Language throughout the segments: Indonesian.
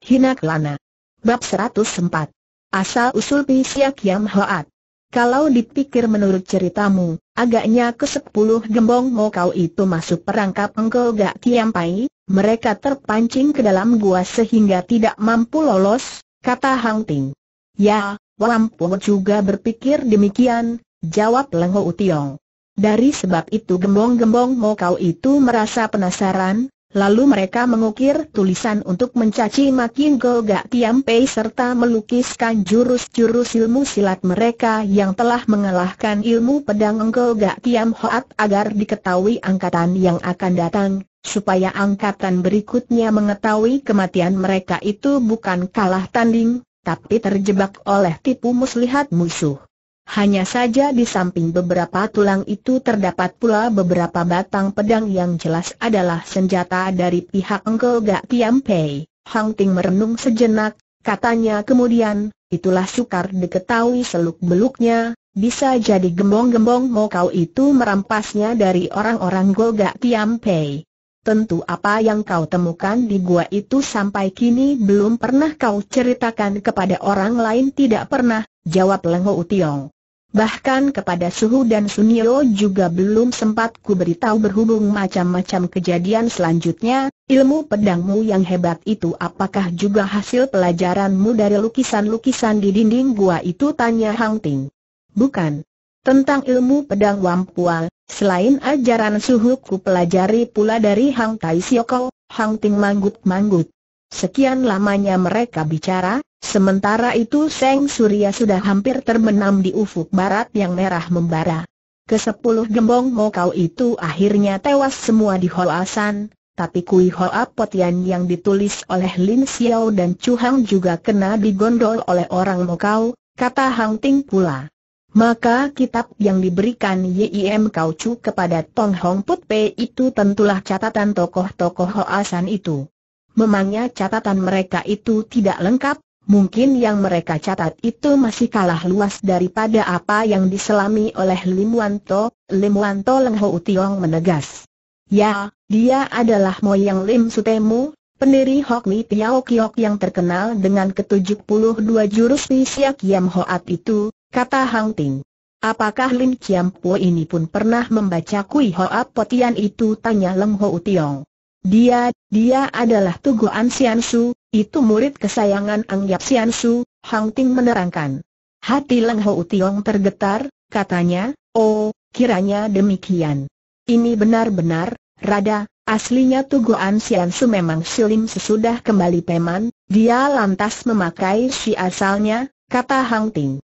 Hina Kelana. Bab 104. Asal-usul pisiak yang Hoat. Kalau dipikir menurut ceritamu, agaknya ke sepuluh gembong mau kau itu masuk perangkap engkau gak kiampai, mereka terpancing ke dalam gua sehingga tidak mampu lolos, kata Hang Ting. Ya, Wampu juga berpikir demikian, jawab Lengho Utiong. Dari sebab itu gembong-gembong mau kau itu merasa penasaran, Lalu mereka mengukir tulisan untuk mencaci maki Gogak Tiampei serta melukiskan jurus-jurus ilmu silat mereka yang telah mengalahkan ilmu pedang Gogak Tiam Hoat agar diketahui angkatan yang akan datang, supaya angkatan berikutnya mengetahui kematian mereka itu bukan kalah tanding, tapi terjebak oleh tipu muslihat musuh. Hanya saja di samping beberapa tulang itu terdapat pula beberapa batang pedang yang jelas adalah senjata dari pihak Engkel Gak Tiam Pei. Hang Ting merenung sejenak, katanya kemudian, itulah sukar diketahui seluk-beluknya, bisa jadi gembong-gembong mau kau itu merampasnya dari orang-orang Golgak Tiam Pei. Tentu apa yang kau temukan di gua itu sampai kini belum pernah kau ceritakan kepada orang lain tidak pernah, jawab Leng Utiong. Bahkan kepada Suhu dan Sunio juga belum sempat ku beritahu berhubung macam-macam kejadian selanjutnya, ilmu pedangmu yang hebat itu apakah juga hasil pelajaranmu dari lukisan-lukisan di dinding gua itu tanya Hang Ting. Bukan. Tentang ilmu pedang Wampual, selain ajaran Suhu ku pelajari pula dari Hang Tai Sioko, Hang Ting manggut-manggut. Sekian lamanya mereka bicara, sementara itu Seng Surya sudah hampir terbenam di ufuk barat yang merah membara. Kesepuluh gembong mokau itu akhirnya tewas semua di Hoasan, tapi Kui Hoa Potian yang ditulis oleh Lin Xiao dan Chu Hang juga kena digondol oleh orang mokau, kata Hang Ting pula. Maka kitab yang diberikan Yim Kau Chu kepada Tong Hong Put Pei itu tentulah catatan tokoh-tokoh Hoasan itu. Memangnya catatan mereka itu tidak lengkap? Mungkin yang mereka catat itu masih kalah luas daripada apa yang diselami oleh Lim Wan To Leng Ho Tiong menegas. Ya, dia adalah Moyang Lim Sutemu, pendiri Hok Mi Tiao Kiok yang terkenal dengan ke-72 jurus Siak Kiam Hoat itu, kata Hang Ting. Apakah Lim Chiam Po ini pun pernah membaca Kui Hoa Potian itu tanya Leng Ho Tiong. Dia, dia adalah Tugu An Sian itu murid kesayangan Ang Yap Sian Hang Ting menerangkan. Hati Leng Ho Utiong tergetar, katanya, oh, kiranya demikian. Ini benar-benar, Rada, aslinya Tugu Sian Su memang silim sesudah kembali Peman, dia lantas memakai si asalnya, kata Hang Ting.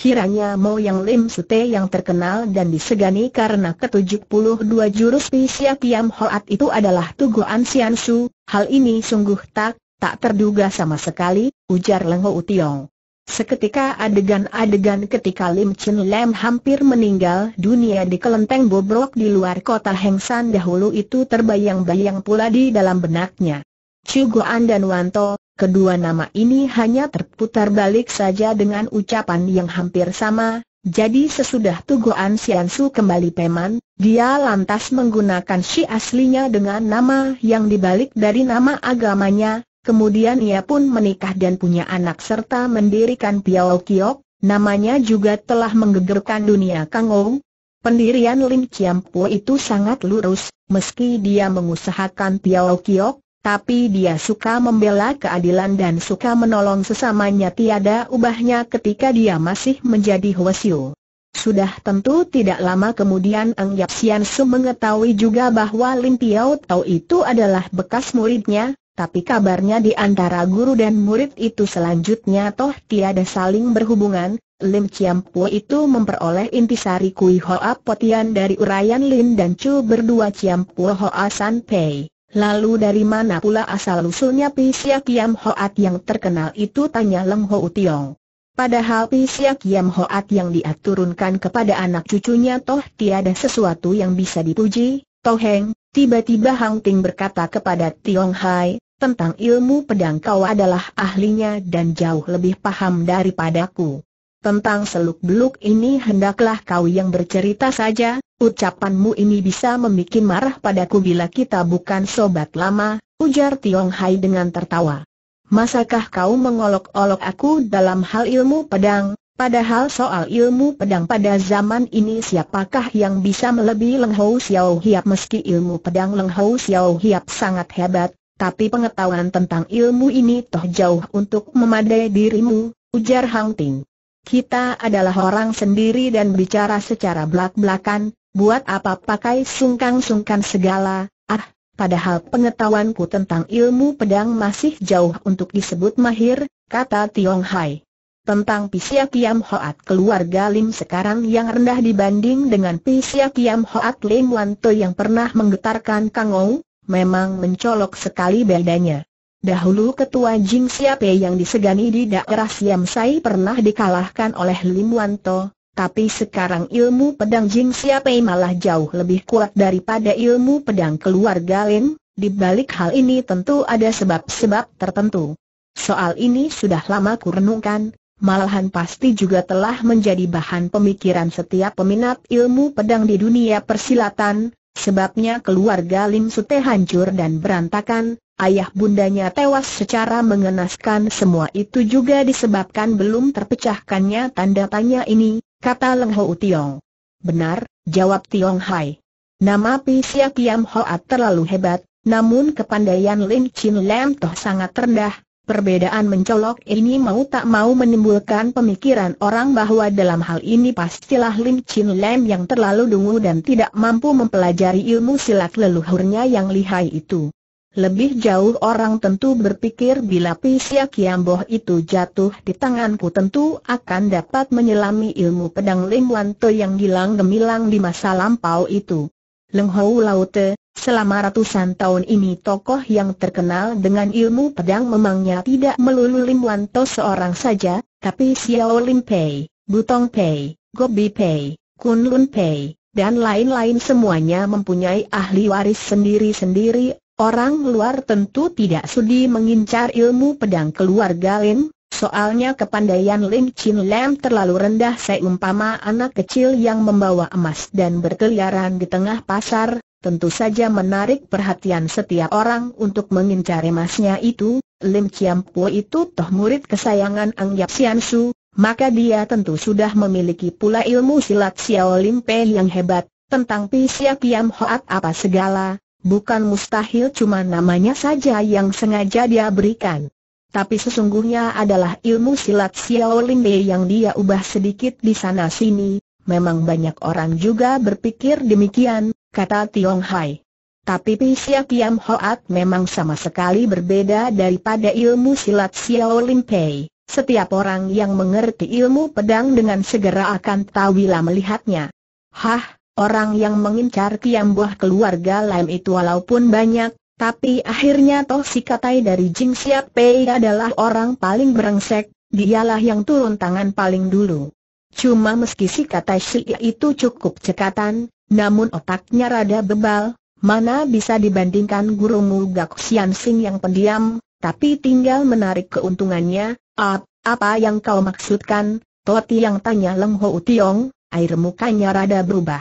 Kiranya Mo Yang Lim Sute yang terkenal dan disegani karena ke-72 jurus Pisia Tiam Hoat itu adalah Tugu Sian Su, hal ini sungguh tak, tak terduga sama sekali, ujar Leng Ho Tiong. Seketika adegan-adegan ketika Lim Chin Lam hampir meninggal dunia di kelenteng bobrok di luar kota Hengsan dahulu itu terbayang-bayang pula di dalam benaknya. Chu Goan dan Wanto, Kedua nama ini hanya terputar balik saja dengan ucapan yang hampir sama, jadi sesudah An Sian Su kembali Peman, dia lantas menggunakan si aslinya dengan nama yang dibalik dari nama agamanya, kemudian ia pun menikah dan punya anak serta mendirikan Piao Kiok, namanya juga telah menggegerkan dunia Kangou. Pendirian Lim Chiam Po itu sangat lurus, meski dia mengusahakan Piao Kiok, tapi dia suka membela keadilan dan suka menolong sesamanya tiada ubahnya ketika dia masih menjadi Hwasyu. Sudah tentu tidak lama kemudian Ang Yap Sian Su mengetahui juga bahwa Lim Piao Tau itu adalah bekas muridnya, tapi kabarnya di antara guru dan murid itu selanjutnya toh tiada saling berhubungan, Lim Chiam Pua itu memperoleh intisari Kui Hoa Potian dari urayan Lin dan Chu berdua Chiam Pua Hoa San Pei. Lalu dari mana pula asal-usulnya Pisia Kiam Hoat yang terkenal itu tanya Leng Ho Utiong. Padahal Pisia Kiam Hoat yang diaturunkan kepada anak cucunya toh tiada sesuatu yang bisa dipuji, Toheng, tiba-tiba Hang Ting berkata kepada Tiong Hai, tentang ilmu pedang kau adalah ahlinya dan jauh lebih paham daripadaku. Tentang seluk-beluk ini hendaklah kau yang bercerita saja, ucapanmu ini bisa membuat marah padaku bila kita bukan sobat lama, ujar Tiong Hai dengan tertawa. Masakah kau mengolok-olok aku dalam hal ilmu pedang, padahal soal ilmu pedang pada zaman ini siapakah yang bisa melebihi Leng Hou Xiao Hiap meski ilmu pedang Leng Hou Xiao Hiap sangat hebat, tapi pengetahuan tentang ilmu ini toh jauh untuk memadai dirimu, ujar Hang Ting. Kita adalah orang sendiri dan bicara secara belak-belakan, buat apa pakai sungkan-sungkan segala, ah, padahal pengetahuanku tentang ilmu pedang masih jauh untuk disebut mahir, kata Tiong Hai. Tentang Pisia Kiam Hoat keluar Lim sekarang yang rendah dibanding dengan Pisia Kiam Hoat Lim Wanto yang pernah menggetarkan Kang Ou, memang mencolok sekali bedanya. Dahulu ketua Jing Siape yang disegani di daerah Siam Sai pernah dikalahkan oleh Lim Wan To, tapi sekarang ilmu pedang Jing Siape malah jauh lebih kuat daripada ilmu pedang keluarga Lin, di balik hal ini tentu ada sebab-sebab tertentu. Soal ini sudah lama kurenungkan, malahan pasti juga telah menjadi bahan pemikiran setiap peminat ilmu pedang di dunia persilatan, sebabnya keluarga Lim Sute hancur dan berantakan, ayah bundanya tewas secara mengenaskan semua itu juga disebabkan belum terpecahkannya tanda tanya ini, kata Leng Ho Tiong. Benar, jawab Tiong Hai. Nama Pisia Kiam Hoat terlalu hebat, namun kepandaian Lin Chin Lam Toh sangat rendah. Perbedaan mencolok ini mau tak mau menimbulkan pemikiran orang bahwa dalam hal ini pastilah Lim Chin Lam yang terlalu dungu dan tidak mampu mempelajari ilmu silat leluhurnya yang lihai itu. Lebih jauh orang tentu berpikir bila Pisia Kiamboh itu jatuh di tanganku tentu akan dapat menyelami ilmu pedang Lim Wan Te yang hilang gemilang di masa lampau itu. Leng Hou Te, selama ratusan tahun ini tokoh yang terkenal dengan ilmu pedang memangnya tidak melulu Lim Wan Te seorang saja, tapi Xiao Lim Pei, Butong Pei, Gobi Pei, Kun Lun Pei, dan lain-lain semuanya mempunyai ahli waris sendiri-sendiri Orang luar tentu tidak sudi mengincar ilmu pedang keluarga Lin, soalnya kepandaian Lin Chin Lam terlalu rendah seumpama anak kecil yang membawa emas dan berkeliaran di tengah pasar, tentu saja menarik perhatian setiap orang untuk mengincar emasnya itu, Lim Chiam Po itu toh murid kesayangan Ang Yap Sian Su, maka dia tentu sudah memiliki pula ilmu silat Xiao Lim Pei yang hebat, tentang Pisia Piam Hoat apa segala, Bukan mustahil cuma namanya saja yang sengaja dia berikan. Tapi sesungguhnya adalah ilmu silat Xiao Bei yang dia ubah sedikit di sana sini. Memang banyak orang juga berpikir demikian, kata Tiong Hai. Tapi Pisia Kiam Hoat memang sama sekali berbeda daripada ilmu silat Xiao Bei. Setiap orang yang mengerti ilmu pedang dengan segera akan tahu bila melihatnya. Hah, Orang yang mengincar kiambuah keluarga Lam itu walaupun banyak, tapi akhirnya toh si katai dari Jing Siap Pei adalah orang paling berengsek, dialah yang turun tangan paling dulu. Cuma meski si katai si itu cukup cekatan, namun otaknya rada bebal, mana bisa dibandingkan guru Mugak Sian Sing yang pendiam, tapi tinggal menarik keuntungannya, Ap, apa yang kau maksudkan, Toti yang tanya Leng Ho Tiong, air mukanya rada berubah.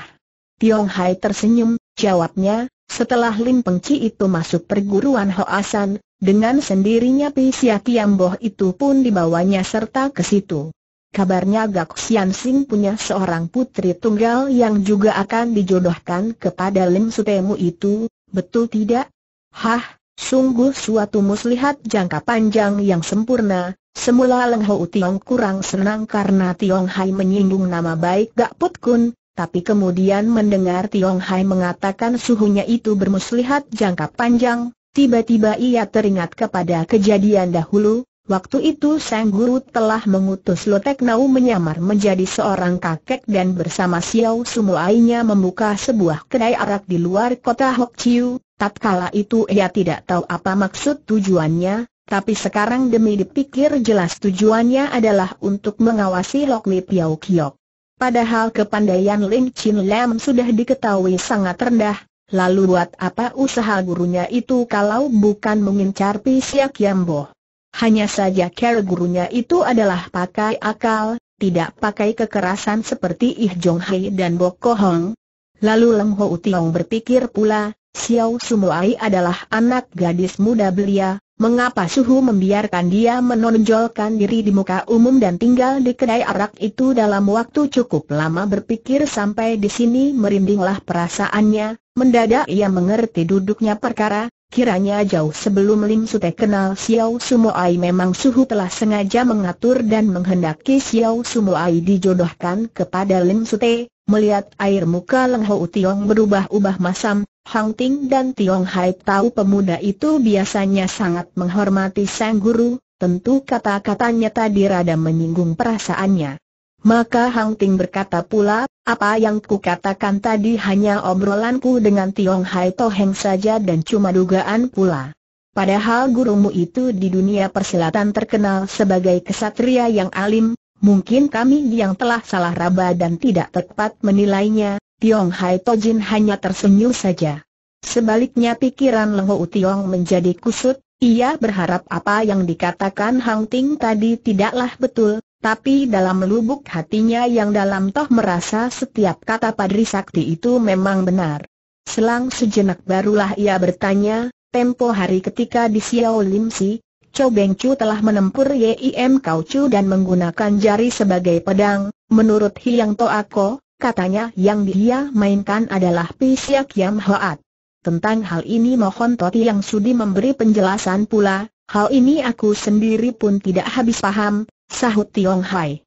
Tiong Hai tersenyum, jawabnya, setelah Lim Pengci itu masuk perguruan Hoasan, dengan sendirinya Pisia Boh itu pun dibawanya serta ke situ. Kabarnya Gak Sian Sing punya seorang putri tunggal yang juga akan dijodohkan kepada Lim Sutemu itu, betul tidak? Hah, sungguh suatu muslihat jangka panjang yang sempurna, semula Leng Ho Tiong kurang senang karena Tiong Hai menyinggung nama baik Gak Put Kun, tapi kemudian mendengar Tiong Hai mengatakan suhunya itu bermuslihat jangka panjang, tiba-tiba ia teringat kepada kejadian dahulu, waktu itu Sang Guru telah mengutus Lotek Nau menyamar menjadi seorang kakek dan bersama Xiao Sumu Sumuainya membuka sebuah kedai arak di luar kota Hok Chiu, tatkala itu ia tidak tahu apa maksud tujuannya, tapi sekarang demi dipikir jelas tujuannya adalah untuk mengawasi Lok Li Piao Kiok. Padahal kepandaian Lin Chin Lam sudah diketahui sangat rendah, lalu buat apa usaha gurunya itu kalau bukan mengincar Pisiak Yambo? Hanya saja care gurunya itu adalah pakai akal, tidak pakai kekerasan seperti Ih Jong Hei dan Bok Hong. Lalu Leng Ho Tiong berpikir pula, Xiao Sumuai adalah anak gadis muda belia, Mengapa Suhu membiarkan dia menonjolkan diri di muka umum dan tinggal di kedai arak itu dalam waktu cukup lama berpikir sampai di sini merindinglah perasaannya, mendadak ia mengerti duduknya perkara, kiranya jauh sebelum Lim Sute kenal Xiao Sumoai memang Suhu telah sengaja mengatur dan menghendaki Xiao Sumoai dijodohkan kepada Lim Sute, Melihat air muka Leng Ho Tiong berubah-ubah masam, Hang Ting dan Tiong Hai tahu pemuda itu biasanya sangat menghormati sang guru, tentu kata-katanya tadi rada menyinggung perasaannya. Maka Hang Ting berkata pula, apa yang ku katakan tadi hanya obrolanku dengan Tiong Hai Toheng saja dan cuma dugaan pula. Padahal gurumu itu di dunia persilatan terkenal sebagai kesatria yang alim, Mungkin kami yang telah salah raba dan tidak tepat menilainya, Tiong Hai Tojin hanya tersenyum saja. Sebaliknya pikiran Leng Hou Tiong menjadi kusut, ia berharap apa yang dikatakan Hang Ting tadi tidaklah betul, tapi dalam lubuk hatinya yang dalam toh merasa setiap kata Padri Sakti itu memang benar. Selang sejenak barulah ia bertanya, tempo hari ketika di Xiao Lim Si, Cho Beng Chu telah menempur Yim Kau Chu dan menggunakan jari sebagai pedang, menurut Hiang Toako, katanya yang dia mainkan adalah Pisiak Yam Hoat. Tentang hal ini mohon Toti yang sudi memberi penjelasan pula, hal ini aku sendiri pun tidak habis paham, sahut Tiong Hai.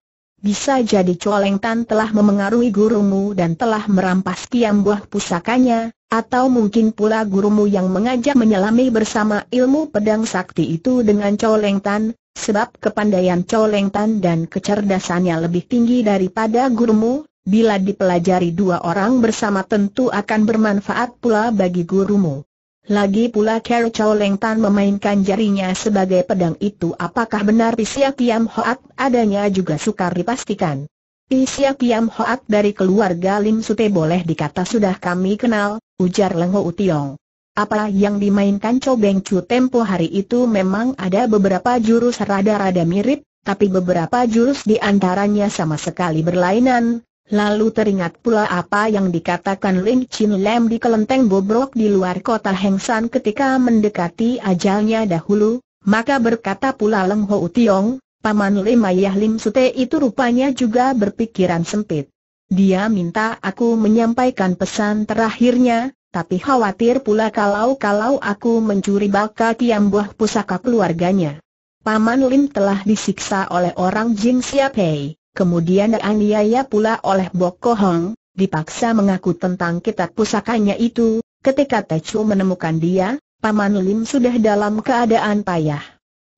Bisa jadi Coleng Tan telah memengaruhi gurumu dan telah merampas kiam buah pusakanya, atau mungkin pula gurumu yang mengajak menyelami bersama ilmu pedang sakti itu dengan Coleng Tan, sebab kepandaian Coleng Tan dan kecerdasannya lebih tinggi daripada gurumu, bila dipelajari dua orang bersama tentu akan bermanfaat pula bagi gurumu. Lagi pula Kero Chow Leng Tan memainkan jarinya sebagai pedang itu apakah benar Pisya Kiam Hoat adanya juga sukar dipastikan siap Piam Hoat dari keluarga Lim Sute boleh dikata sudah kami kenal, ujar Leng Ho Tiong. Apa yang dimainkan Cobeng Chu tempo hari itu memang ada beberapa jurus rada-rada mirip, tapi beberapa jurus di antaranya sama sekali berlainan. Lalu teringat pula apa yang dikatakan Lin Chin Lam di kelenteng bobrok di luar kota Hengsan ketika mendekati ajalnya dahulu, maka berkata pula Leng Ho Tiong, Paman Lim Ayah Lim Sute itu rupanya juga berpikiran sempit. Dia minta aku menyampaikan pesan terakhirnya, tapi khawatir pula kalau-kalau aku mencuri baka yang buah pusaka keluarganya. Paman Lim telah disiksa oleh orang Jin Siapei, kemudian dianiaya pula oleh Bok Kohong, dipaksa mengaku tentang kitab pusakanya itu, ketika Tecu menemukan dia, Paman Lim sudah dalam keadaan payah.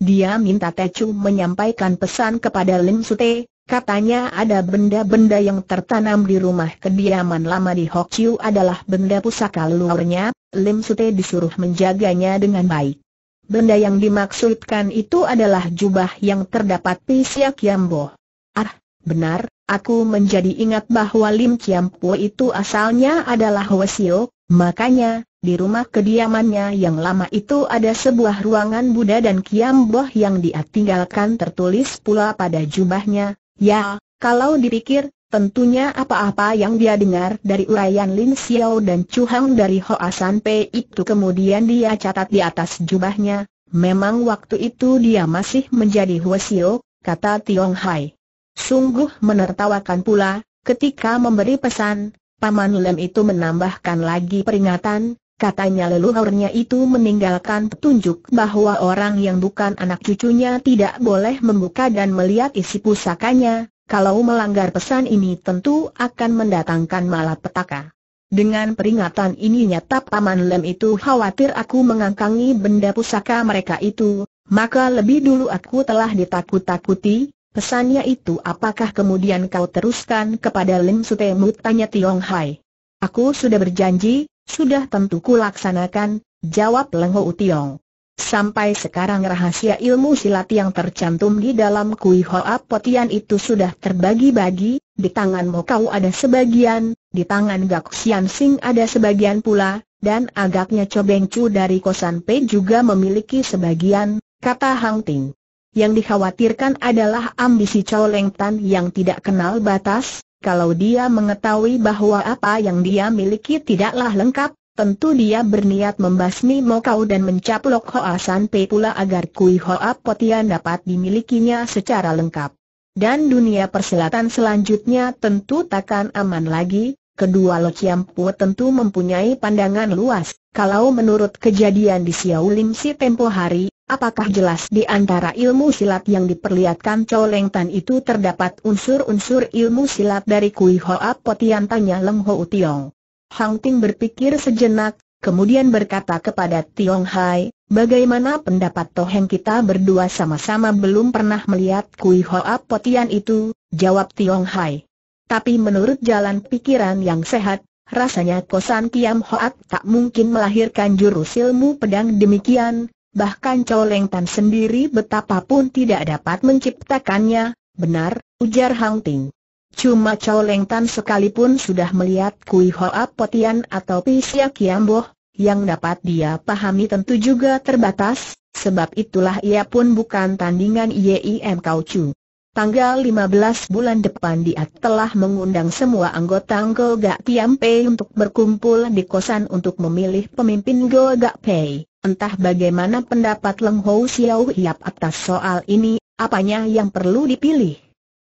Dia minta Tecu menyampaikan pesan kepada Lim Sute, katanya ada benda-benda yang tertanam di rumah kediaman lama di Hok Chiu adalah benda pusaka luarnya. Lim Sute disuruh menjaganya dengan baik. Benda yang dimaksudkan itu adalah jubah yang terdapat di Siak Yambo. Ah, benar, Aku menjadi ingat bahwa Lim Chiam itu asalnya adalah Hwasio, makanya, di rumah kediamannya yang lama itu ada sebuah ruangan Buddha dan Kiam Boh yang dia tinggalkan tertulis pula pada jubahnya, ya, kalau dipikir, Tentunya apa-apa yang dia dengar dari uraian Lin Xiao dan Chu Hang dari Hoa San Pei itu kemudian dia catat di atas jubahnya. Memang waktu itu dia masih menjadi Hua Xiao, kata Tiong Hai. Sungguh menertawakan pula, ketika memberi pesan, Paman Lem itu menambahkan lagi peringatan, Katanya leluhurnya itu meninggalkan petunjuk bahwa orang yang bukan anak cucunya tidak boleh membuka dan melihat isi pusakanya, kalau melanggar pesan ini tentu akan mendatangkan malapetaka. Dengan peringatan ini nyata Paman Lem itu khawatir aku mengangkangi benda pusaka mereka itu, maka lebih dulu aku telah ditakut-takuti, pesannya itu apakah kemudian kau teruskan kepada Lem Sutemu tanya Tiong Hai. Aku sudah berjanji, sudah tentu kulaksanakan, jawab Lengho Utiong. Sampai sekarang rahasia ilmu silat yang tercantum di dalam Kui Hoa Potian itu sudah terbagi-bagi, di tanganmu kau ada sebagian, di tangan Gak Xian Sing ada sebagian pula, dan agaknya Cobeng Chu dari Kosan P juga memiliki sebagian, kata Hang Ting. Yang dikhawatirkan adalah ambisi Chow Leng Tan yang tidak kenal batas, kalau dia mengetahui bahwa apa yang dia miliki tidaklah lengkap, tentu dia berniat membasmi Mokau dan mencaplok Hoa San Pei pula agar Kui Hoa Potian dapat dimilikinya secara lengkap. Dan dunia perselatan selanjutnya tentu takkan aman lagi, Kedua Lo Chiam Pu tentu mempunyai pandangan luas, kalau menurut kejadian di Lim si tempo hari, apakah jelas di antara ilmu silat yang diperlihatkan Leng Tan itu terdapat unsur-unsur ilmu silat dari Kui Hoa Potian tanya Leng Ho Tiong. Hang Ting berpikir sejenak, kemudian berkata kepada Tiong Hai, bagaimana pendapat Toheng kita berdua sama-sama belum pernah melihat Kui Hoa Potian itu, jawab Tiong Hai. Tapi menurut jalan pikiran yang sehat, rasanya Kosan Kiam Hoat tak mungkin melahirkan jurus ilmu pedang demikian, bahkan Leng Tan sendiri betapapun tidak dapat menciptakannya, benar, ujar Hang Ting. Cuma Leng Tan sekalipun sudah melihat Kui hoat Potian atau kiam boh, yang dapat dia pahami tentu juga terbatas, sebab itulah ia pun bukan tandingan YIM Kau Chu. Tanggal 15 bulan depan dia telah mengundang semua anggota Go Gak Piam Pei untuk berkumpul di kosan untuk memilih pemimpin Go Gak Pei. Entah bagaimana pendapat Leng Hou Xiao Hiap atas soal ini, apanya yang perlu dipilih.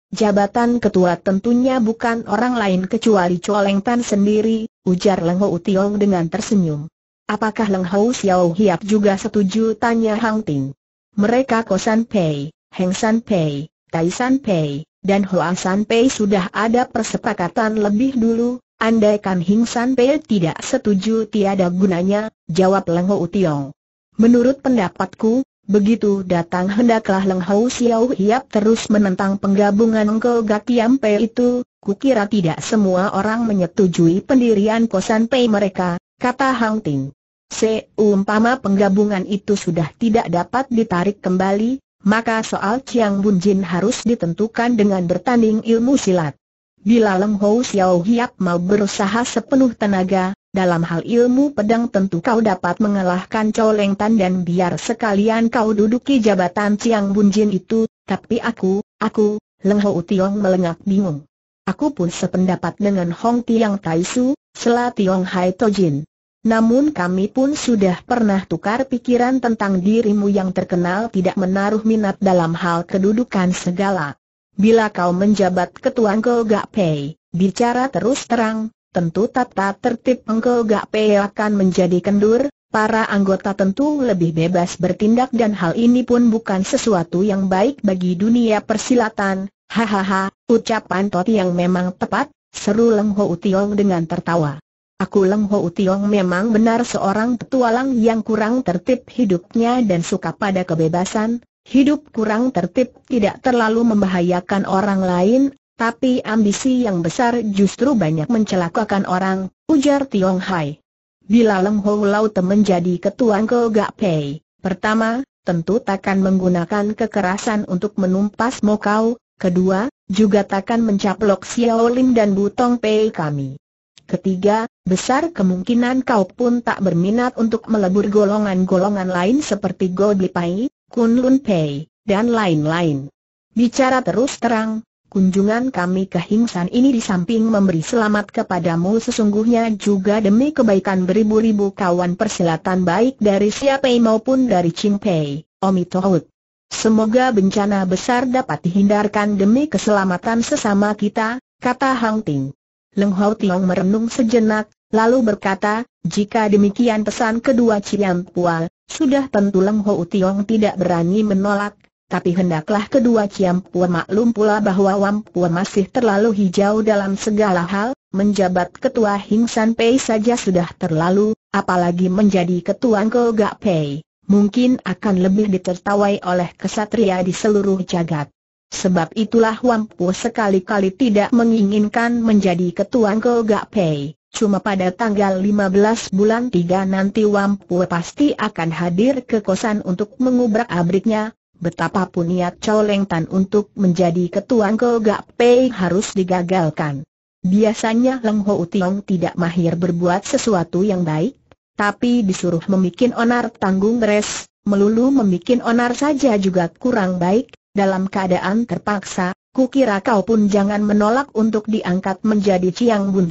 Jabatan ketua tentunya bukan orang lain kecuali Leng Tan sendiri, ujar Leng Hou Tiong dengan tersenyum. Apakah Leng Hou Xiao Hiap juga setuju tanya Hang Ting? Mereka kosan Pei, Heng San Pei, Tai San Pei, dan Hoa San Pei sudah ada persepakatan lebih dulu, andaikan Hing San Pei tidak setuju tiada gunanya, jawab Leng Ho Tiong. Menurut pendapatku, begitu datang hendaklah Leng Ho Xiao Hiap terus menentang penggabungan Gak Gatiam Pei itu, kukira tidak semua orang menyetujui pendirian Kosan Pei mereka, kata Hang Ting. Seumpama penggabungan itu sudah tidak dapat ditarik kembali, maka soal Chiang Bun Jin harus ditentukan dengan bertanding ilmu silat. Bila Leng Hou Xiao Hiap mau berusaha sepenuh tenaga, dalam hal ilmu pedang tentu kau dapat mengalahkan Chow Leng Tan dan biar sekalian kau duduki jabatan Chiang Bun Jin itu, tapi aku, aku, Leng Hou Tiong melengak bingung. Aku pun sependapat dengan Hong Tiang Tai Su, Sela Tiong Hai Tojin. Namun kami pun sudah pernah tukar pikiran tentang dirimu yang terkenal tidak menaruh minat dalam hal kedudukan segala. Bila kau menjabat ketua Engkau Gak Pei, bicara terus terang, tentu tata tertib Engkau Gak Pei akan menjadi kendur, para anggota tentu lebih bebas bertindak dan hal ini pun bukan sesuatu yang baik bagi dunia persilatan. Hahaha, ucapan Toti yang memang tepat, seru Leng Ho Utiong dengan tertawa. Aku Leng Ho Utiong memang benar seorang petualang yang kurang tertib hidupnya dan suka pada kebebasan, hidup kurang tertib tidak terlalu membahayakan orang lain, tapi ambisi yang besar justru banyak mencelakakan orang, ujar Tiong Hai. Bila Leng Ho Lau menjadi ketua Ko Gak Pei, pertama, tentu takkan menggunakan kekerasan untuk menumpas Mokau, kedua, juga takkan mencaplok Xiao Lim dan Butong Pei kami. Ketiga, besar kemungkinan kau pun tak berminat untuk melebur golongan-golongan lain seperti Gobli Pai, Kun Lun Pei, dan lain-lain. Bicara terus terang, kunjungan kami ke Hingsan ini di samping memberi selamat kepadamu sesungguhnya juga demi kebaikan beribu-ribu kawan persilatan baik dari Siapei maupun dari Pei, Omi Tohut. Semoga bencana besar dapat dihindarkan demi keselamatan sesama kita, kata Hang Ting. Leng Hau Tiong merenung sejenak, lalu berkata, jika demikian pesan kedua Ciam Pual, sudah tentu Leng Hau Tiong tidak berani menolak, tapi hendaklah kedua Ciam Pual maklum pula bahwa Wam Pual masih terlalu hijau dalam segala hal, menjabat ketua Hing San Pei saja sudah terlalu, apalagi menjadi ketua Ngo Gak Pei mungkin akan lebih ditertawai oleh kesatria di seluruh jagat. Sebab itulah Wampu sekali-kali tidak menginginkan menjadi ketua Ko Gak Pei. Cuma pada tanggal 15 bulan 3 nanti Wampu pasti akan hadir ke kosan untuk mengubrak abriknya. Betapapun niat Chow Leng Tan untuk menjadi ketua Ko Gak Pei harus digagalkan. Biasanya Leng Ho Tiong tidak mahir berbuat sesuatu yang baik, tapi disuruh memikin onar tanggung beres, melulu memikin onar saja juga kurang baik, dalam keadaan terpaksa, kukira kau pun jangan menolak untuk diangkat menjadi Ciang Bun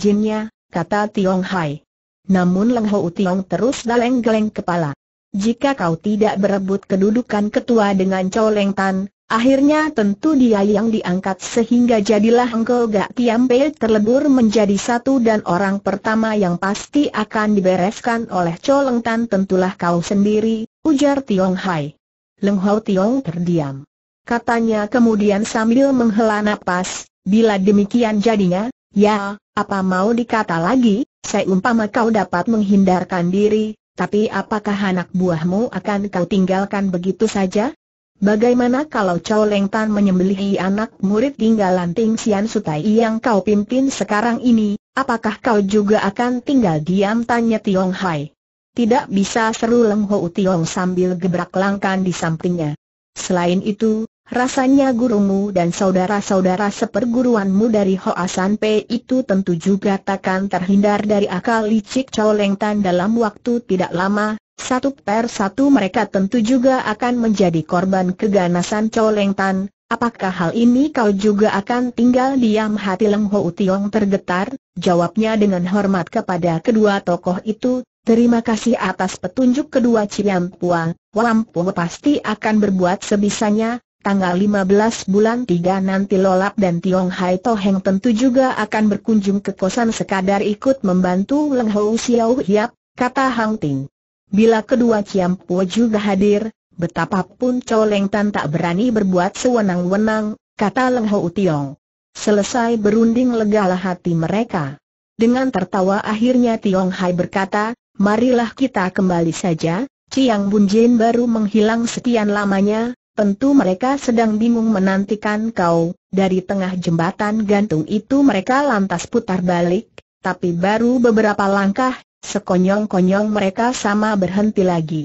kata Tiong Hai. Namun Leng Ho Tiong terus daleng geleng kepala. Jika kau tidak berebut kedudukan ketua dengan Leng Tan, akhirnya tentu dia yang diangkat sehingga jadilah Engkau Gak Pei terlebur menjadi satu dan orang pertama yang pasti akan dibereskan oleh Leng Tan tentulah kau sendiri, ujar Tiong Hai. Leng Ho Tiong terdiam. Katanya kemudian sambil menghela nafas, bila demikian jadinya, ya, apa mau dikata lagi, Saya umpama kau dapat menghindarkan diri, tapi apakah anak buahmu akan kau tinggalkan begitu saja? Bagaimana kalau Chow Leng Tan menyembelihi anak murid tinggalan Ting Sian Sutai yang kau pimpin sekarang ini, apakah kau juga akan tinggal diam tanya Tiong Hai? Tidak bisa seru Leng Ho Tiong sambil gebrak langkan di sampingnya. Selain itu, Rasanya gurumu dan saudara-saudara seperguruanmu dari Hoasan Pei itu tentu juga takkan terhindar dari akal licik Lengtan dalam waktu tidak lama, satu per satu mereka tentu juga akan menjadi korban keganasan Lengtan. Apakah hal ini kau juga akan tinggal diam hati Leng Ho Utiong tergetar? Jawabnya dengan hormat kepada kedua tokoh itu, Terima kasih atas petunjuk kedua Ciam Puang pasti akan berbuat sebisanya, Tanggal 15 bulan 3 nanti Lolap dan Tiong Hai Toheng tentu juga akan berkunjung ke kosan sekadar ikut membantu Leng Hou Xiao Hiap, kata Hang Ting. Bila kedua Ciam Puo juga hadir, betapapun Leng Tan tak berani berbuat sewenang-wenang, kata Leng Hou Tiong. Selesai berunding legalah hati mereka. Dengan tertawa akhirnya Tiong Hai berkata, marilah kita kembali saja, Ciang Bun Bunjin baru menghilang sekian lamanya, tentu mereka sedang bingung menantikan kau. Dari tengah jembatan gantung itu mereka lantas putar balik, tapi baru beberapa langkah, sekonyong-konyong mereka sama berhenti lagi.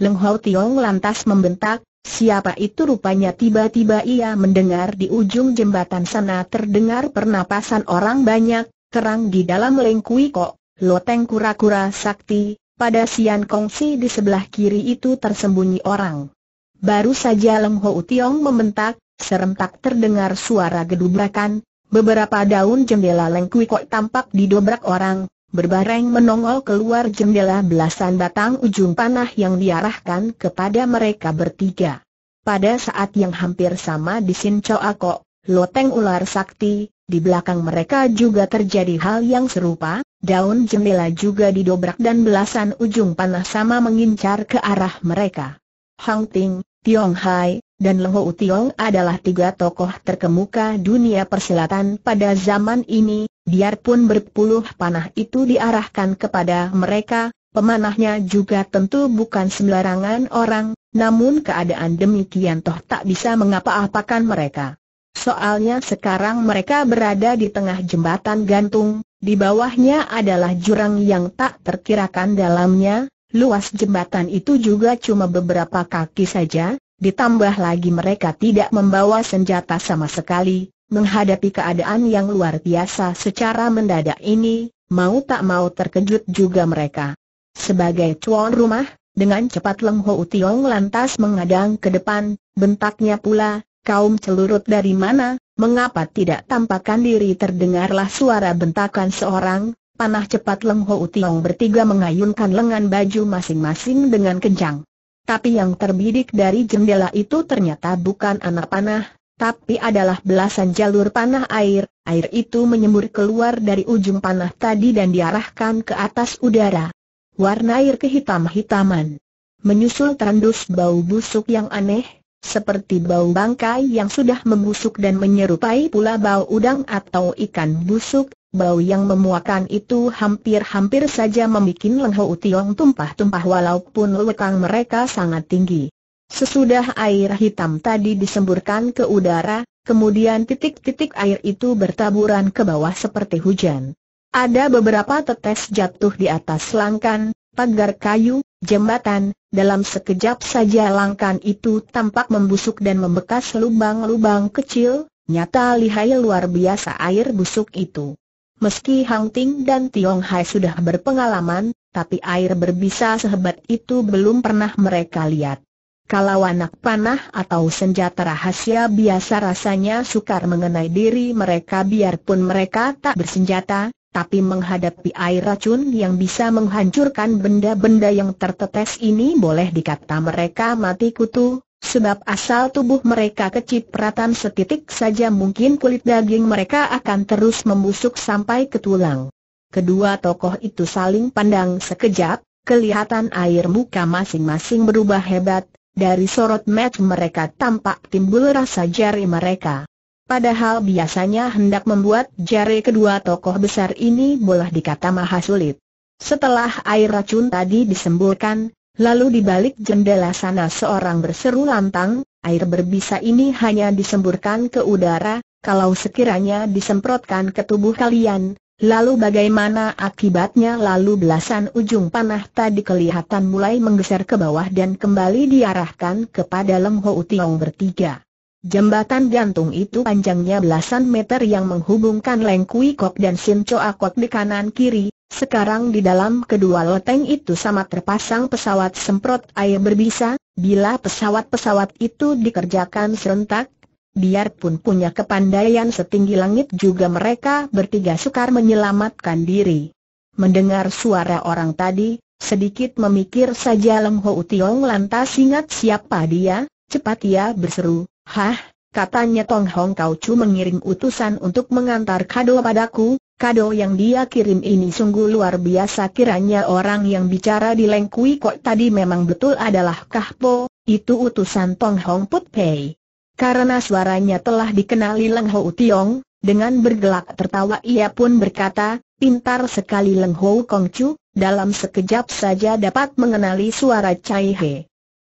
Leng Hou Tiong lantas membentak, siapa itu rupanya tiba-tiba ia mendengar di ujung jembatan sana terdengar pernapasan orang banyak, terang di dalam lengkui kok, loteng kura-kura sakti, pada Sian Kongsi di sebelah kiri itu tersembunyi orang. Baru saja Leng Ho Tiong membentak, serentak terdengar suara gedubrakan, beberapa daun jendela Leng Kui Kok tampak didobrak orang, berbareng menongol keluar jendela belasan batang ujung panah yang diarahkan kepada mereka bertiga. Pada saat yang hampir sama di Sin Choa Kok, loteng ular sakti, di belakang mereka juga terjadi hal yang serupa, daun jendela juga didobrak dan belasan ujung panah sama mengincar ke arah mereka. Hang Ting, Tiong Hai, dan Leng Tiong adalah tiga tokoh terkemuka dunia persilatan pada zaman ini, biarpun berpuluh panah itu diarahkan kepada mereka, pemanahnya juga tentu bukan sembarangan orang, namun keadaan demikian toh tak bisa mengapa-apakan mereka. Soalnya sekarang mereka berada di tengah jembatan gantung, di bawahnya adalah jurang yang tak terkirakan dalamnya, Luas jembatan itu juga cuma beberapa kaki saja, ditambah lagi mereka tidak membawa senjata sama sekali, menghadapi keadaan yang luar biasa secara mendadak ini, mau tak mau terkejut juga mereka. Sebagai tuan rumah, dengan cepat Leng Ho Tiong lantas mengadang ke depan, bentaknya pula, kaum celurut dari mana, mengapa tidak tampakkan diri terdengarlah suara bentakan seorang, Panah cepat Leng Ho Tiong bertiga mengayunkan lengan baju masing-masing dengan kencang. Tapi yang terbidik dari jendela itu ternyata bukan anak panah, tapi adalah belasan jalur panah air. Air itu menyembur keluar dari ujung panah tadi dan diarahkan ke atas udara. Warna air kehitam-hitaman. Menyusul terendus bau busuk yang aneh, seperti bau bangkai yang sudah membusuk dan menyerupai pula bau udang atau ikan busuk, bau yang memuakan itu hampir-hampir saja membuat Leng utiong Tiong tumpah-tumpah walaupun lekang mereka sangat tinggi. Sesudah air hitam tadi disemburkan ke udara, kemudian titik-titik air itu bertaburan ke bawah seperti hujan. Ada beberapa tetes jatuh di atas langkan, pagar kayu, jembatan, dalam sekejap saja langkan itu tampak membusuk dan membekas lubang-lubang kecil, nyata lihai luar biasa air busuk itu. Meski Hang Ting dan Tiong Hai sudah berpengalaman, tapi air berbisa sehebat itu belum pernah mereka lihat. Kalau anak panah atau senjata rahasia biasa rasanya sukar mengenai diri mereka biarpun mereka tak bersenjata, tapi menghadapi air racun yang bisa menghancurkan benda-benda yang tertetes ini boleh dikata mereka mati kutu, sebab asal tubuh mereka kecipratan setitik saja mungkin kulit daging mereka akan terus membusuk sampai ke tulang. Kedua tokoh itu saling pandang sekejap, kelihatan air muka masing-masing berubah hebat, dari sorot mata mereka tampak timbul rasa jari mereka. Padahal biasanya hendak membuat jari kedua tokoh besar ini boleh dikata maha sulit. Setelah air racun tadi disemburkan, lalu di balik jendela sana seorang berseru lantang, air berbisa ini hanya disemburkan ke udara, kalau sekiranya disemprotkan ke tubuh kalian, lalu bagaimana akibatnya lalu belasan ujung panah tadi kelihatan mulai menggeser ke bawah dan kembali diarahkan kepada Leng Ho Tiong bertiga. Jembatan gantung itu panjangnya belasan meter yang menghubungkan Leng Kui Kok dan Sin Choa Kok di kanan kiri. Sekarang di dalam kedua loteng itu sama terpasang pesawat semprot air berbisa, bila pesawat-pesawat itu dikerjakan serentak, biarpun punya kepandaian setinggi langit juga mereka bertiga sukar menyelamatkan diri. Mendengar suara orang tadi, sedikit memikir saja Leng Ho Tiong lantas ingat siapa dia, cepat ia berseru, Hah, katanya Tong Hong Kau Chu mengirim utusan untuk mengantar kado padaku, kado yang dia kirim ini sungguh luar biasa kiranya orang yang bicara di Leng Kui Kok tadi memang betul adalah Kah Po. itu utusan Tong Hong Put Pei. Karena suaranya telah dikenali Leng Ho Tiong, dengan bergelak tertawa ia pun berkata, pintar sekali Leng Ho Kong Chu, dalam sekejap saja dapat mengenali suara Cai He.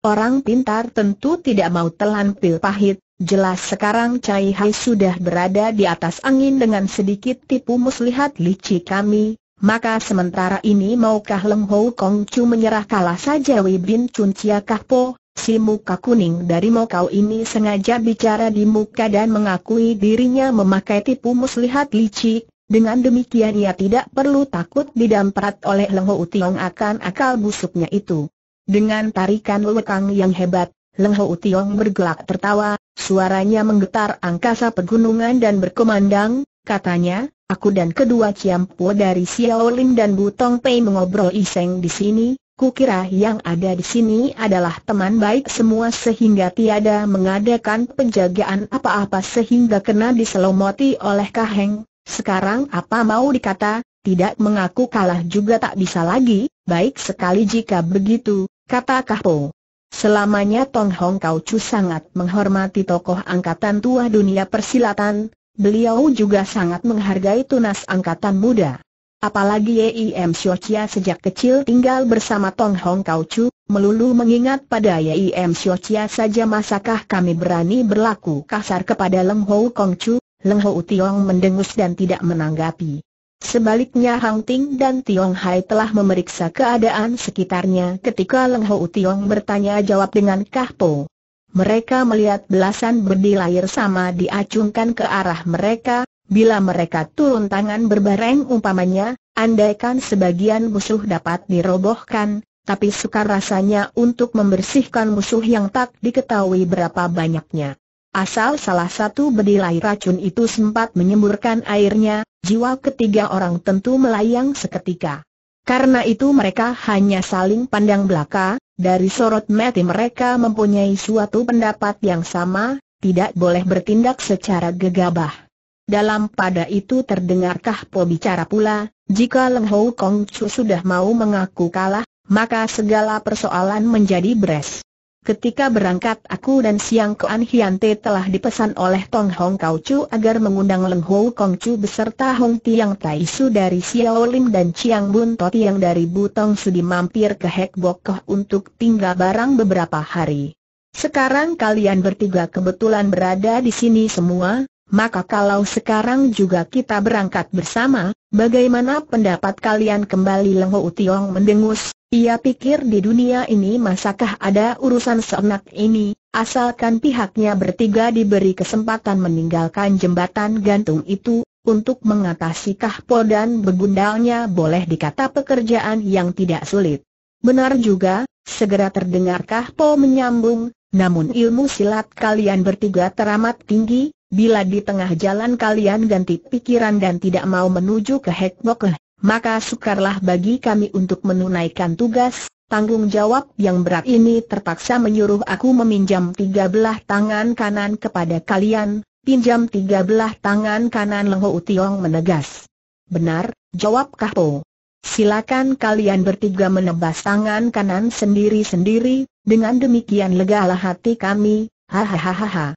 Orang pintar tentu tidak mau telan pil pahit, jelas sekarang Cai Hai sudah berada di atas angin dengan sedikit tipu muslihat licik kami, maka sementara ini maukah Leng Hou Kong Chu menyerah kalah saja Wei Bin Chun Chia Kah Po, si muka kuning dari Mokau ini sengaja bicara di muka dan mengakui dirinya memakai tipu muslihat licik, dengan demikian ia tidak perlu takut didamprat oleh Leng Hou Tiong akan akal busuknya itu. Dengan tarikan lekang yang hebat, Leng Ho Tiong bergelak tertawa, suaranya menggetar angkasa pegunungan dan berkemandang, katanya, aku dan kedua Ciam Po dari Lim dan Butong Pei mengobrol iseng di sini, Kukira yang ada di sini adalah teman baik semua sehingga tiada mengadakan penjagaan apa-apa sehingga kena diselomoti oleh Kaheng. Sekarang apa mau dikata, tidak mengaku kalah juga tak bisa lagi, baik sekali jika begitu, kata Kahpo. Selamanya Tong Hong Kau Chu sangat menghormati tokoh angkatan tua dunia persilatan, beliau juga sangat menghargai tunas angkatan muda. Apalagi Yim Siochia sejak kecil tinggal bersama Tong Hong Kau Chu, melulu mengingat pada Yim Siochia saja masakah kami berani berlaku kasar kepada Leng Hou Kong Chu, Leng Hou Tiong mendengus dan tidak menanggapi. Sebaliknya Hang Ting dan Tiong Hai telah memeriksa keadaan sekitarnya ketika Leng Hou Tiong bertanya jawab dengan kahpo. Mereka melihat belasan bendi layar sama diacungkan ke arah mereka, bila mereka turun tangan berbareng umpamanya, andaikan sebagian musuh dapat dirobohkan, tapi sukar rasanya untuk membersihkan musuh yang tak diketahui berapa banyaknya. Asal salah satu bedilai racun itu sempat menyemburkan airnya, jiwa ketiga orang tentu melayang seketika. Karena itu mereka hanya saling pandang belaka, dari sorot mata mereka mempunyai suatu pendapat yang sama, tidak boleh bertindak secara gegabah. Dalam pada itu terdengarkah Po bicara pula, jika Leng Hou Kong Chu sudah mau mengaku kalah, maka segala persoalan menjadi beres. Ketika berangkat aku dan Siang Kuan Hian Te telah dipesan oleh Tong Hong Kau Chu agar mengundang Leng Ho Kong Chu beserta Hong Tiang Tai Su dari Xiao Lim dan Chiang Bun To Tiang dari Butong Sudi mampir ke Hek Bok Koh untuk tinggal barang beberapa hari. Sekarang kalian bertiga kebetulan berada di sini semua, maka kalau sekarang juga kita berangkat bersama, bagaimana pendapat kalian kembali Leng Ho Tiong mendengus, ia pikir di dunia ini masakah ada urusan seenak ini, asalkan pihaknya bertiga diberi kesempatan meninggalkan jembatan gantung itu, untuk mengatasi kahpo dan begundalnya boleh dikata pekerjaan yang tidak sulit. Benar juga, segera terdengar kahpo menyambung, namun ilmu silat kalian bertiga teramat tinggi, bila di tengah jalan kalian ganti pikiran dan tidak mau menuju ke Hekbokeh, maka sukarlah bagi kami untuk menunaikan tugas, tanggung jawab yang berat ini terpaksa menyuruh aku meminjam tiga belah tangan kanan kepada kalian, pinjam tiga belah tangan kanan Lengho Utiong menegas. Benar, jawab Kahpo. Silakan kalian bertiga menebas tangan kanan sendiri-sendiri, dengan demikian legalah hati kami, hahaha.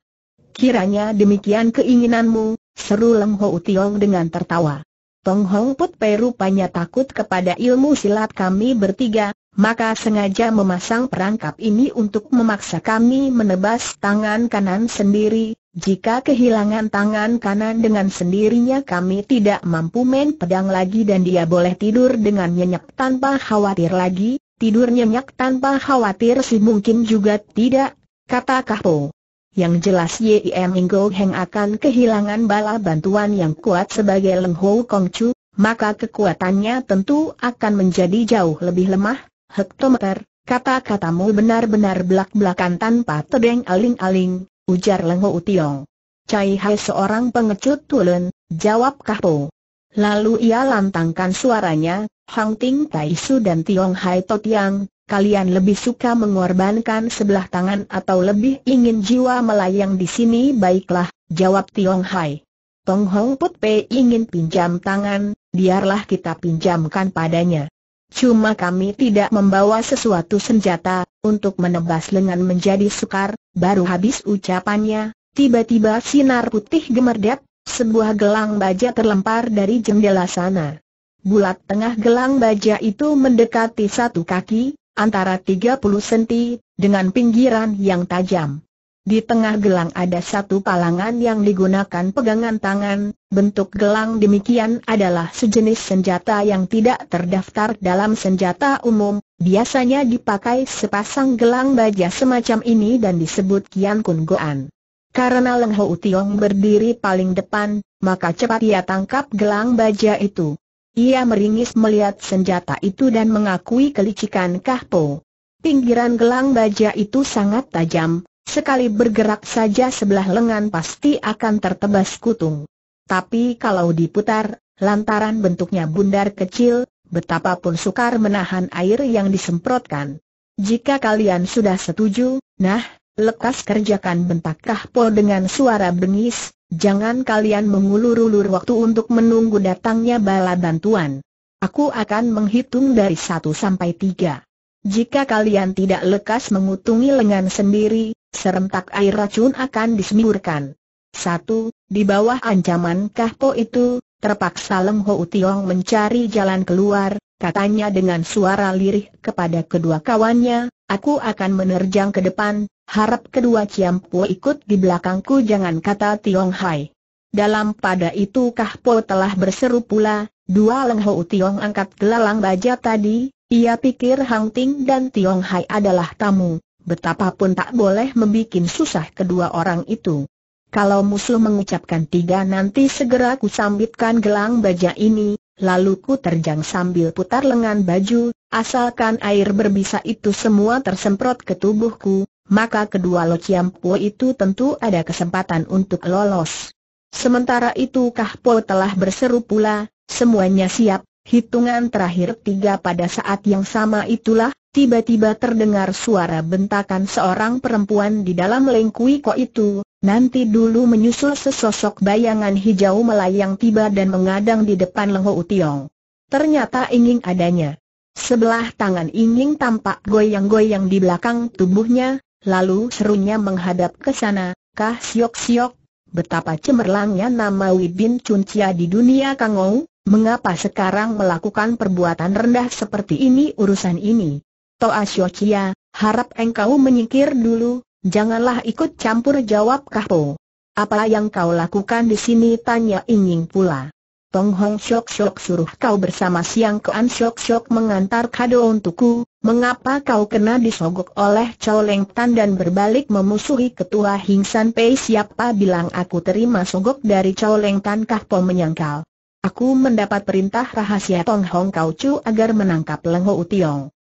Kiranya demikian keinginanmu, seru Leng Ho Utiong dengan tertawa. Tong Hong Put Pei rupanya takut kepada ilmu silat kami bertiga, maka sengaja memasang perangkap ini untuk memaksa kami menebas tangan kanan sendiri. Jika kehilangan tangan kanan dengan sendirinya kami tidak mampu main pedang lagi dan dia boleh tidur dengan nyenyak tanpa khawatir lagi, tidur nyenyak tanpa khawatir si mungkin juga tidak, kata Kahpo. Yang jelas Yim Inggo Heng akan kehilangan bala bantuan yang kuat sebagai Leng Ho Kong Chu, maka kekuatannya tentu akan menjadi jauh lebih lemah. Hektometer, kata-katamu benar-benar belak-belakan tanpa tedeng aling-aling, ujar Leng Ho Tiong. Cai Hai seorang pengecut tulen, jawab Kah Po. Lalu ia lantangkan suaranya, Hang Ting Tai Su dan Tiong Hai Totiang, kalian lebih suka mengorbankan sebelah tangan atau lebih ingin jiwa melayang di sini baiklah, jawab Tiong Hai. Tong Hong Put Pei ingin pinjam tangan, biarlah kita pinjamkan padanya. Cuma kami tidak membawa sesuatu senjata, untuk menebas lengan menjadi sukar, baru habis ucapannya, tiba-tiba sinar putih gemerdap, sebuah gelang baja terlempar dari jendela sana. Bulat tengah gelang baja itu mendekati satu kaki, antara 30 senti, dengan pinggiran yang tajam. Di tengah gelang ada satu palangan yang digunakan pegangan tangan, bentuk gelang demikian adalah sejenis senjata yang tidak terdaftar dalam senjata umum, biasanya dipakai sepasang gelang baja semacam ini dan disebut Kian Kun Goan. Karena Leng Ho Tiong berdiri paling depan, maka cepat ia tangkap gelang baja itu. Ia meringis melihat senjata itu dan mengakui kelicikan Kahpo. Pinggiran gelang baja itu sangat tajam, sekali bergerak saja sebelah lengan pasti akan tertebas kutung. Tapi kalau diputar, lantaran bentuknya bundar kecil, betapapun sukar menahan air yang disemprotkan. Jika kalian sudah setuju, nah, lekas kerjakan bentak Kahpo dengan suara bengis, Jangan kalian mengulur-ulur waktu untuk menunggu datangnya bala bantuan. Aku akan menghitung dari satu sampai tiga. Jika kalian tidak lekas mengutungi lengan sendiri, serentak air racun akan disemburkan. Satu, Di bawah ancaman kahpo itu, terpaksa Leng Ho Utiong mencari jalan keluar, katanya dengan suara lirih kepada kedua kawannya, aku akan menerjang ke depan, Harap kedua Ciampo ikut di belakangku jangan kata Tiong Hai. Dalam pada itu Kah Po telah berseru pula, dua Lengho Tiong angkat gelalang baja tadi, ia pikir Hang Ting dan Tiong Hai adalah tamu, betapapun tak boleh membuat susah kedua orang itu. Kalau musuh mengucapkan tiga nanti segera ku sambitkan gelang baja ini, lalu ku terjang sambil putar lengan baju, asalkan air berbisa itu semua tersemprot ke tubuhku, maka kedua Lo Pue itu tentu ada kesempatan untuk lolos. Sementara itu Po telah berseru pula, semuanya siap, hitungan terakhir tiga pada saat yang sama itulah, tiba-tiba terdengar suara bentakan seorang perempuan di dalam lengkui kok itu, nanti dulu menyusul sesosok bayangan hijau melayang tiba dan mengadang di depan leho Utiong. Ternyata ingin adanya. Sebelah tangan Inging tampak goyang-goyang di belakang tubuhnya, lalu serunya menghadap ke sana, Kah Siok Siok, betapa cemerlangnya nama Wibin Cuncia di dunia Kangou, mengapa sekarang melakukan perbuatan rendah seperti ini urusan ini? Toa Siocia, harap engkau menyingkir dulu, janganlah ikut campur jawab kah po. Apa yang kau lakukan di sini tanya Inying pula. Tong Hong Shok Shok suruh kau bersama Siang kean Shok Shok mengantar kado untukku, mengapa kau kena disogok oleh Chow Leng Tan dan berbalik memusuhi ketua Hing San Pei siapa bilang aku terima sogok dari Chow Leng Tan kah po menyangkal. Aku mendapat perintah rahasia Tong Hong Kau Chu agar menangkap Leng Ho Utiong.